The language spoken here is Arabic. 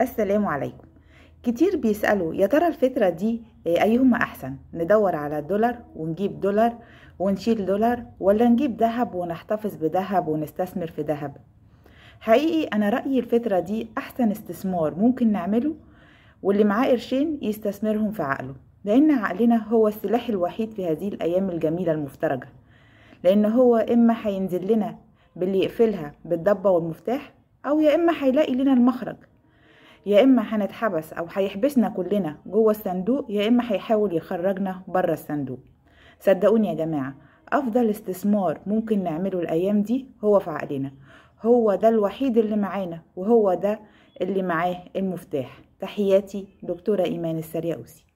السلام عليكم كتير بيسألوا يا ترى الفترة دي أيهما أحسن ندور على الدولار ونجيب دولار ونشيل دولار ولا نجيب ذهب ونحتفظ بذهب ونستثمر في ذهب حقيقي أنا رأيي الفترة دي أحسن استثمار ممكن نعمله واللي معاه قرشين يستثمرهم في عقله لأن عقلنا هو السلاح الوحيد في هذه الأيام الجميلة المفترجة لأن هو إما هينزل لنا باللي يقفلها بالضبة والمفتاح أو يا إما هيلاقي لنا المخرج يا اما هنتحبس او هيحبسنا كلنا جوه الصندوق يا اما هيحاول يخرجنا بره الصندوق صدقوني يا جماعه افضل استثمار ممكن نعمله الايام دي هو في عقلنا هو ده الوحيد اللي معانا وهو ده اللي معاه المفتاح تحياتي دكتوره ايمان السرياوسي